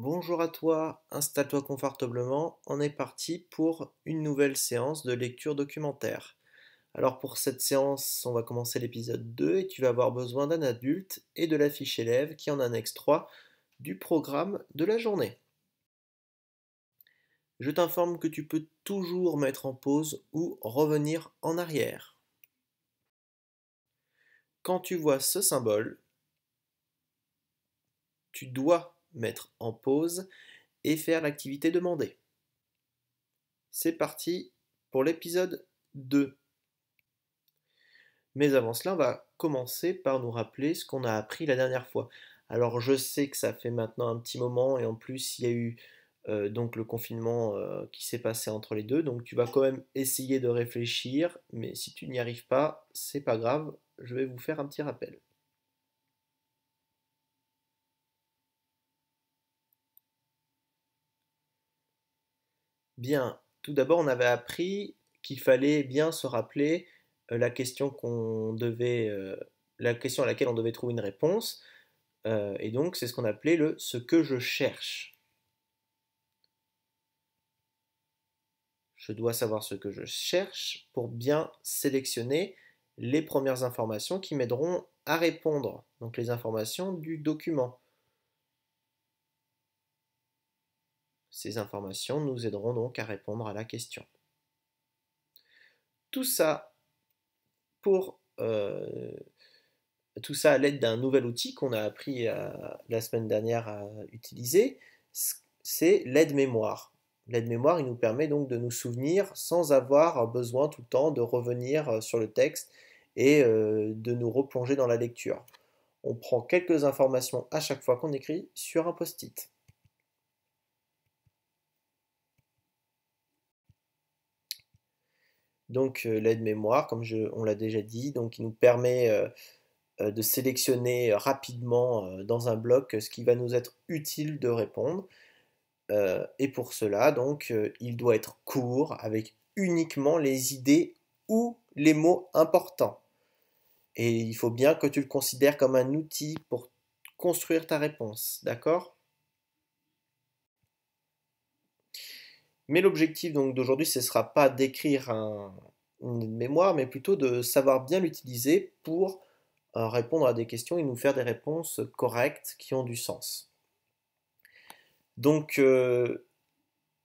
Bonjour à toi, installe-toi confortablement, on est parti pour une nouvelle séance de lecture documentaire. Alors pour cette séance, on va commencer l'épisode 2 et tu vas avoir besoin d'un adulte et de la fiche élève qui est en annexe 3 du programme de la journée. Je t'informe que tu peux toujours mettre en pause ou revenir en arrière. Quand tu vois ce symbole, tu dois mettre en pause et faire l'activité demandée. C'est parti pour l'épisode 2. Mais avant cela, on va commencer par nous rappeler ce qu'on a appris la dernière fois. Alors je sais que ça fait maintenant un petit moment et en plus il y a eu euh, donc le confinement euh, qui s'est passé entre les deux, donc tu vas quand même essayer de réfléchir, mais si tu n'y arrives pas, c'est pas grave, je vais vous faire un petit rappel. Bien, tout d'abord, on avait appris qu'il fallait bien se rappeler euh, la question euh, la question à laquelle on devait trouver une réponse. Euh, et donc, c'est ce qu'on appelait le ce que je cherche. Je dois savoir ce que je cherche pour bien sélectionner les premières informations qui m'aideront à répondre. Donc, les informations du document. Ces informations nous aideront donc à répondre à la question. Tout ça pour euh, tout ça à l'aide d'un nouvel outil qu'on a appris euh, la semaine dernière à utiliser, c'est l'aide mémoire. L'aide mémoire, il nous permet donc de nous souvenir sans avoir besoin tout le temps de revenir euh, sur le texte et de nous replonger dans la lecture. On prend quelques informations à chaque fois qu'on écrit sur un post-it. donc euh, l'aide-mémoire, comme je, on l'a déjà dit, donc qui nous permet euh, euh, de sélectionner rapidement dans un bloc ce qui va nous être utile de répondre. et pour cela, donc, il doit être court avec uniquement les idées ou les mots importants. Et il faut bien que tu le considères comme un outil pour construire ta réponse, d'accord Mais l'objectif donc d'aujourd'hui, ce ne sera pas d'écrire une mémoire, mais plutôt de savoir bien l'utiliser pour euh, répondre à des questions et nous faire des réponses correctes qui ont du sens. Donc euh,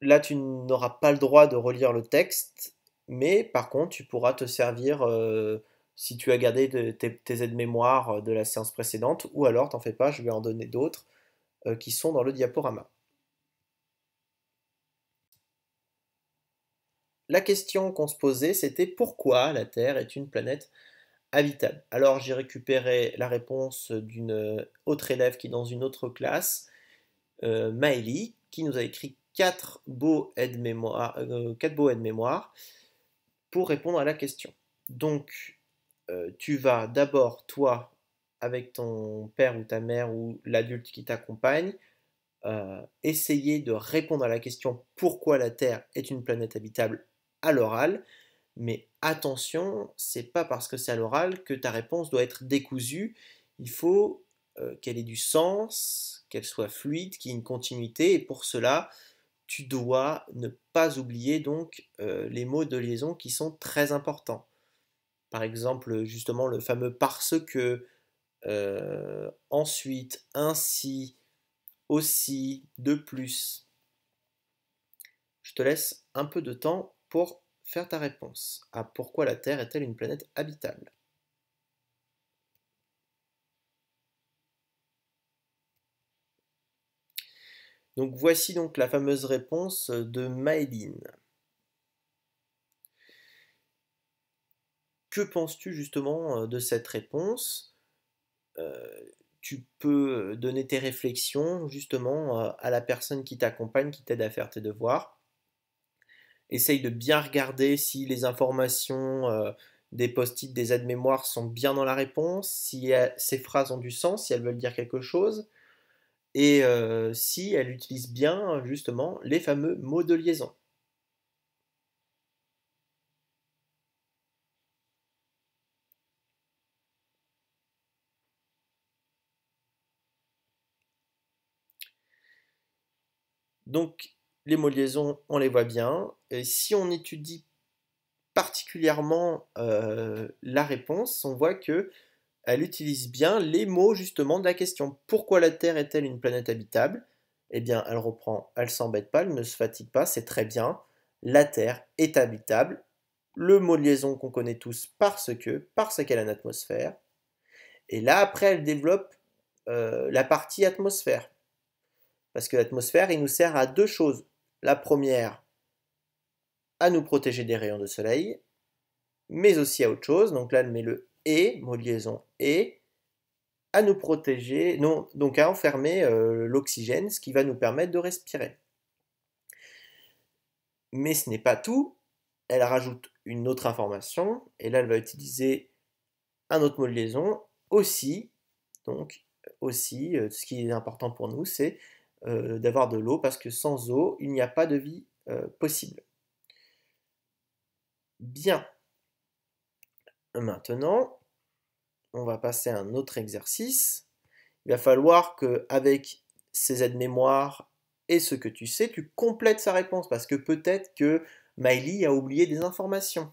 là, tu n'auras pas le droit de relire le texte, mais par contre, tu pourras te servir, euh, si tu as gardé tes, aides mémoire de la séance précédente, ou alors, t'en fais pas, je vais en donner d'autres qui sont dans le diaporama. la question qu'on se posait, c'était pourquoi la Terre est une planète habitable. Alors j'ai récupéré la réponse d'une euh, autre élève qui est dans une autre classe, euh, qui nous a écrit quatre beaux aides-mémoires euh, pour répondre à la question. Donc euh, tu vas d'abord, toi, avec ton père ou ta mère ou l'adulte qui t'accompagne, essayer de répondre à la question pourquoi la Terre est une planète habitable à l'oral. Mais attention, c'est pas parce que c'est à l'oral que ta réponse doit être décousue. Il faut euh, qu'elle ait du sens, qu'elle soit fluide, qu'il y ait une continuité. Et pour cela, tu dois ne pas oublier donc euh, les mots de liaison qui sont très importants. Par exemple, justement, le fameux parce que, euh, ensuite, ainsi, aussi, de plus. Je te laisse un peu de temps pour faire ta réponse à pourquoi la Terre est-elle une planète habitable. Donc voici donc la fameuse réponse de Maëline. Que penses-tu justement euh, de cette réponse euh, Tu peux euh, donner tes réflexions justement à la personne qui t'accompagne, qui t'aide à faire tes devoirs essaye de bien regarder si les informations euh, des post-it, des aides-mémoires sont bien dans la réponse, si ces phrases ont du sens, si elles veulent dire quelque chose, et euh, si elle utilise bien justement les fameux mots de liaison. Donc les mots de liaison, on les voit bien. Et si on étudie particulièrement euh, la réponse, on voit que elle utilise bien les mots justement de la question. Pourquoi la Terre est-elle une planète habitable Eh bien, elle reprend, elle s'embête pas, elle ne se fatigue pas, c'est très bien. La Terre est habitable. Le mot de liaison qu'on connaît tous parce que, parce qu'elle a une atmosphère. Et là, après, elle développe euh, la partie atmosphère. Parce que l'atmosphère, il nous sert à deux choses. La première, à nous protéger des rayons de soleil, mais aussi à autre chose. Donc là, elle met le et, mot liaison et, à nous protéger, non, donc à enfermer euh, l'oxygène, ce qui va nous permettre de respirer. Mais ce n'est pas tout. Elle rajoute une autre information, et là, elle va utiliser un autre mot de liaison, aussi. Donc, aussi, euh, ce qui est important pour nous, c'est euh, d'avoir de l'eau, parce que sans eau, il n'y a pas de vie euh, possible. Bien. Maintenant, on va passer à un autre exercice. Il va falloir que, avec ces aides mémoire et ce que tu sais, tu complètes sa réponse, parce que peut-être que Miley a oublié des informations.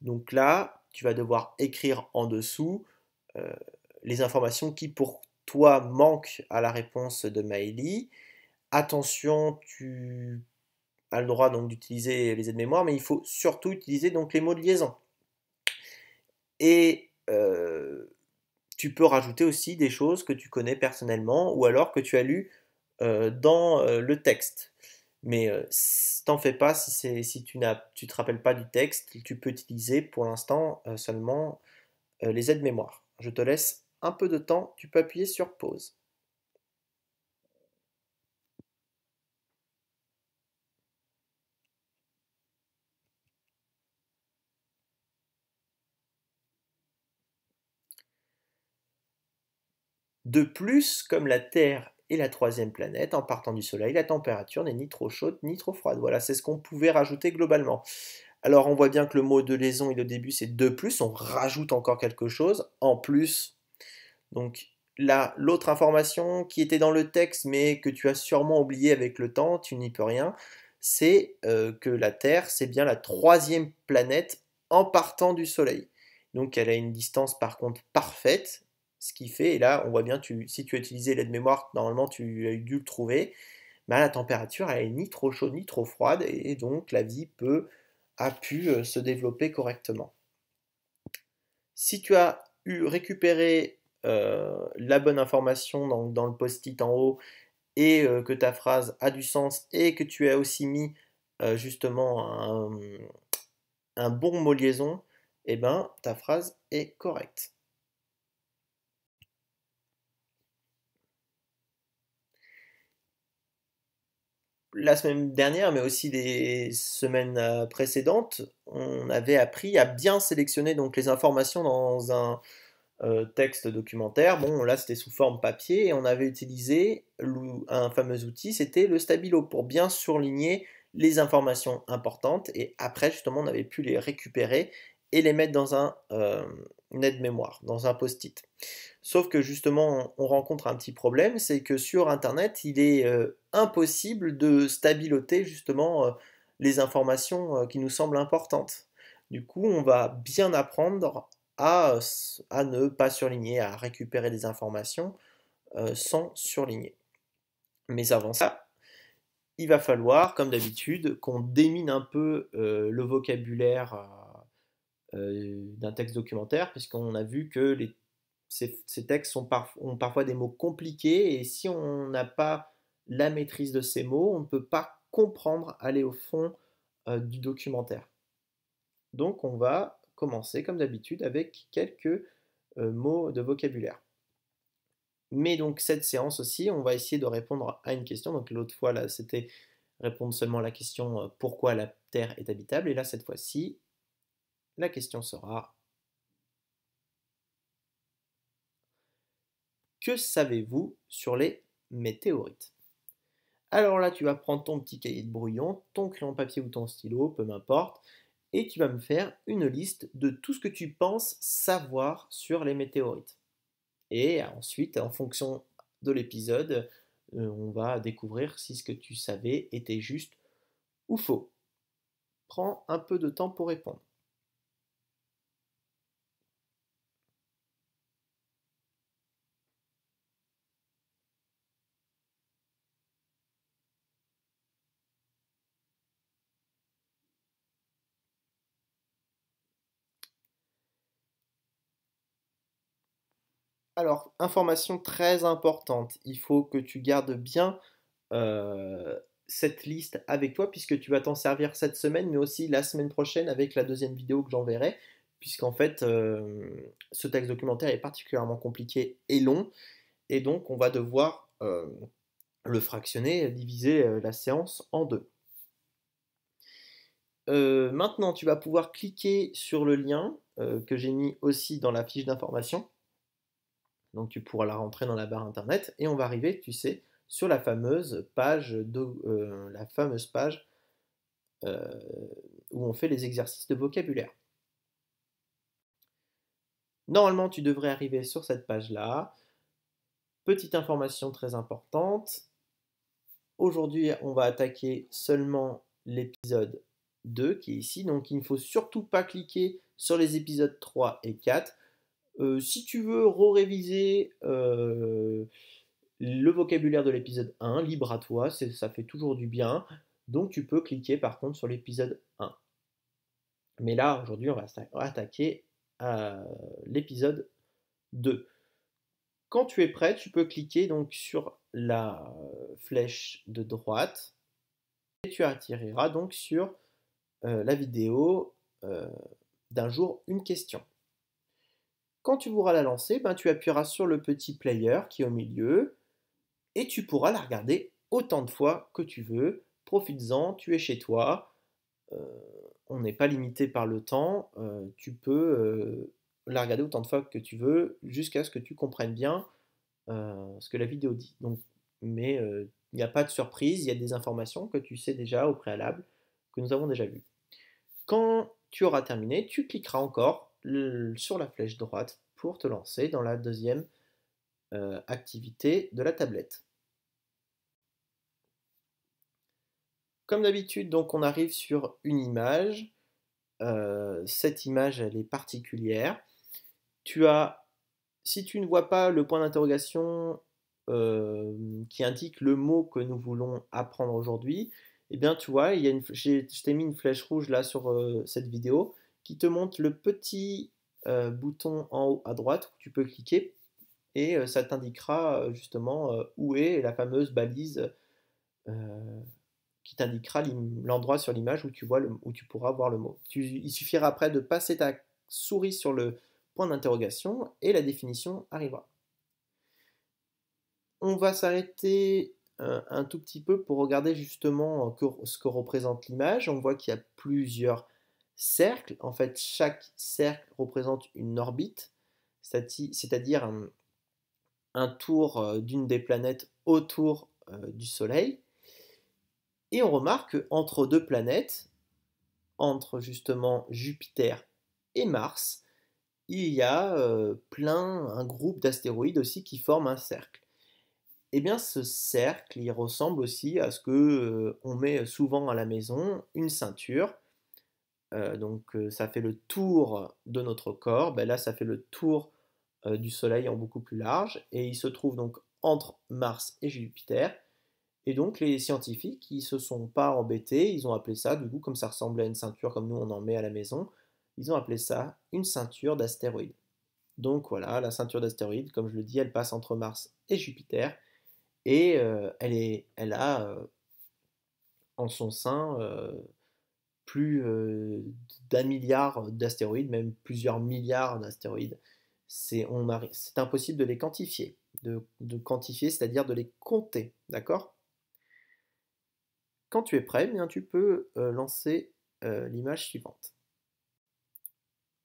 Donc là, tu vas devoir écrire en dessous euh, les informations qui, pour toi manque à la réponse de Maëlie, Attention, tu as le droit donc d'utiliser les aides-mémoire, mais il faut surtout utiliser donc les mots de liaison. Et euh, tu peux rajouter aussi des choses que tu connais personnellement ou alors que tu as lues euh, dans euh, le texte. Mais t'en fais pas si, si tu ne te rappelles pas du texte, tu peux utiliser pour l'instant seulement les aides-mémoire. Je te laisse un peu de temps, tu peux appuyer sur pause. De plus, comme la Terre est la troisième planète, en partant du Soleil, la température n'est ni trop chaude ni trop froide. Voilà, c'est ce qu'on pouvait rajouter globalement. Alors on voit bien que le mot de liaison et le début c'est de plus, on rajoute encore quelque chose en plus donc là, l'autre information qui était dans le texte mais que tu as sûrement oublié avec le temps, tu n'y peux rien, c'est euh, que la Terre, c'est bien la troisième planète en partant du Soleil. Donc elle a une distance par contre parfaite, ce qui fait, et là on voit bien, tu, si tu as utilisé l'aide-mémoire, normalement tu as dû le trouver, mais bah, la température elle est ni trop chaude ni trop froide, et donc la vie peut, a pu euh, se développer correctement. Si tu as eu récupéré euh, la bonne information dans, le post-it en haut et euh, que ta phrase a du sens et que tu as aussi mis euh, justement un, bon mot liaison, eh ben, ta phrase est correcte. La semaine dernière, mais aussi des semaines précédentes, on avait appris à bien sélectionner donc les informations dans un, euh, texte documentaire. Bon, là, c'était sous forme papier et on avait utilisé un fameux outil, c'était le stabilo, pour bien surligner les informations importantes et après, justement, on avait pu les récupérer et les mettre dans un euh, net de mémoire dans un post-it. Sauf que justement, on rencontre un petit problème, c'est que sur Internet, il est euh, impossible de stabiloter justement les informations qui nous semblent importantes. Du coup, on va bien apprendre à, ne pas surligner, à récupérer des informations euh, sans surligner. Mais avant ça, il va falloir, comme d'habitude, qu'on démine un peu euh, le vocabulaire euh, d'un texte documentaire, puisqu'on a vu que ces, textes ont parfois des mots compliqués, et si on n'a pas la maîtrise de ces mots, on ne peut pas comprendre, aller au fond du documentaire. Donc on va commencer comme d'habitude avec quelques euh, mots de vocabulaire. Mais donc cette séance aussi, on va essayer de répondre à une question. Donc l'autre fois, là, c'était répondre seulement à la question euh, pourquoi la Terre est habitable. Et là, cette fois-ci, la question sera Que savez-vous sur les météorites Alors là, tu vas prendre ton petit cahier de brouillon, ton crayon papier ou ton stylo, peu m'importe, et tu vas me faire une liste de tout ce que tu penses savoir sur les météorites. Et ensuite, en fonction de l'épisode, euh, on va découvrir si ce que tu savais était juste ou faux. Prends un peu de temps pour répondre. Alors, information très importante, il faut que tu gardes bien euh, cette liste avec toi puisque tu vas t'en servir cette semaine, mais aussi la semaine prochaine avec la deuxième vidéo que j'enverrai, puisqu'en fait, euh, ce texte documentaire est particulièrement compliqué et long, et donc on va devoir euh, le fractionner, diviser la séance en deux. maintenant, tu vas pouvoir cliquer sur le lien que j'ai mis aussi dans la fiche d'information donc tu pourras la rentrer dans la barre internet et on va arriver, tu sais, sur la fameuse page, euh, la fameuse page euh, où on fait les exercices de vocabulaire. Normalement, tu devrais arriver sur cette page-là. Petite information très importante. Aujourd'hui, on va attaquer seulement l'épisode 2 qui est ici. Donc, il ne faut surtout pas cliquer sur les épisodes 3 et 4 euh, si tu veux re-réviser euh, le vocabulaire de l'épisode 1, libre à toi, ça fait toujours du bien. Donc tu peux cliquer par contre sur l'épisode 1. Mais là, aujourd'hui, on va attaquer l'épisode 2. Quand tu es prêt, tu peux cliquer donc sur la flèche de droite et tu attireras donc sur euh, la vidéo d'un jour une question. Quand tu voudras la lancer, ben, tu appuieras sur le petit player qui est au milieu et tu pourras la regarder autant de fois que tu veux. Profites-en, tu es chez toi. Euh, on n'est pas limité par le temps. Euh, tu peux euh, la regarder autant de fois que tu veux jusqu'à ce que tu comprennes bien ce que la vidéo dit. Donc, mais il n'y a pas de surprise, il y a des informations que tu sais déjà au préalable, que nous avons déjà vues. Quand tu auras terminé, tu cliqueras encore sur la flèche droite pour te lancer dans la deuxième euh, activité de la tablette. Comme d'habitude, donc on arrive sur une image. Euh, cette image, elle est particulière. Tu as, si tu ne vois pas le point d'interrogation euh, qui indique le mot que nous voulons apprendre aujourd'hui, eh bien tu vois, il y a une, je t'ai mis une flèche rouge là sur cette vidéo qui te montre le petit euh, bouton en haut à droite où tu peux cliquer et euh, ça t'indiquera euh, justement où est la fameuse balise qui t'indiquera l'endroit sur l'image où, tu vois le, où tu pourras voir le mot. il suffira après de passer ta souris sur le point d'interrogation et la définition arrivera. On va s'arrêter un tout petit peu pour regarder justement ce que représente l'image. On voit qu'il y a plusieurs Cercle, En fait, chaque cercle représente une orbite, c'est-à-dire un, tour euh, d'une des planètes autour euh, du Soleil. Et on remarque qu'entre deux planètes, entre justement Jupiter et Mars, il y a euh, plein, un groupe d'astéroïdes aussi qui forment un cercle. Et eh bien, ce cercle, il ressemble aussi à ce que on met souvent à la maison, une ceinture. Euh, donc euh, ça fait le tour de notre corps, ben là ça fait le tour euh, du Soleil en beaucoup plus large, et il se trouve donc entre Mars et Jupiter. Et donc les scientifiques, ils se sont pas embêtés, ils ont appelé ça, du coup comme ça ressemblait à une ceinture comme nous on en met à la maison, ils ont appelé ça une ceinture d'astéroïdes. Donc voilà, la ceinture d'astéroïdes, comme je le dis, elle passe entre Mars et Jupiter, et elle, est, elle a en son sein plus euh, d'un milliard d'astéroïdes, même plusieurs milliards d'astéroïdes. C'est impossible de les quantifier, de, quantifier, c'est-à-dire de les compter, d'accord Quand tu es prêt, eh bien, tu peux euh, lancer euh, l'image suivante.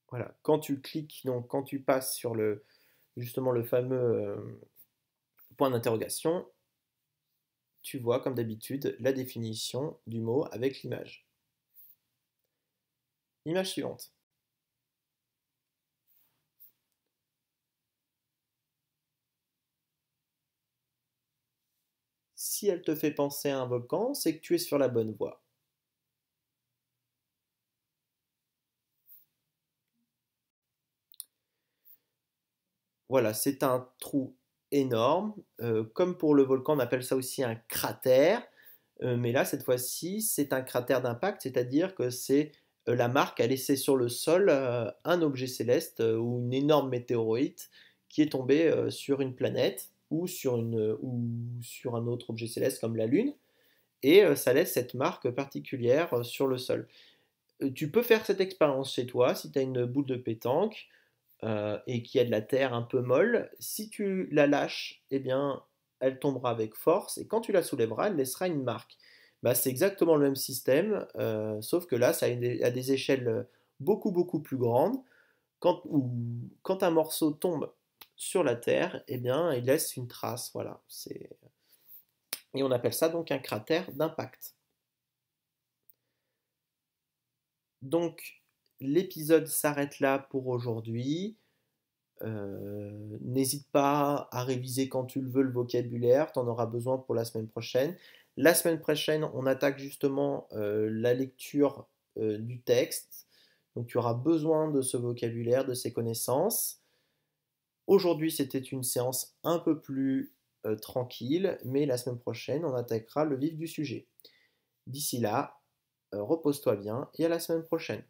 Voilà, quand tu cliques, donc quand tu passes sur le justement le fameux point d'interrogation, tu vois comme d'habitude la définition du mot avec l'image. Image suivante. Si elle te fait penser à un volcan, c'est que tu es sur la bonne voie. Voilà, c'est un trou énorme. Euh, comme pour le volcan, on appelle ça aussi un cratère. Euh, mais là, cette fois-ci, c'est un cratère d'impact, c'est-à-dire que c'est euh, la marque a laissé sur le sol euh, un objet céleste euh, ou une énorme météorite qui est tombée sur une planète ou sur, une, ou sur un autre objet céleste comme la Lune, et ça laisse cette marque particulière sur le sol. Tu peux faire cette expérience chez toi si tu as une boule de pétanque et qu'il y a de la terre un peu molle. Si tu la lâches, eh bien, elle tombera avec force, et quand tu la soulèveras, elle laissera une marque. Bah, c'est exactement le même système, euh, sauf que là, ça a, des échelles euh, beaucoup, beaucoup plus grandes. Quand, un morceau tombe sur la Terre, eh bien, il laisse une trace. Voilà, Et on appelle ça donc un cratère d'impact. Donc, l'épisode s'arrête là pour aujourd'hui. Euh, n'hésite pas à réviser quand tu le veux le vocabulaire, tu en auras besoin pour la semaine prochaine. La semaine prochaine, on attaque justement euh, la lecture euh, du texte. Donc tu auras besoin de ce vocabulaire, de ces connaissances. Aujourd'hui, c'était une séance un peu plus euh, tranquille, mais la semaine prochaine, on attaquera le vif du sujet. D'ici là, repose-toi bien et à la semaine prochaine.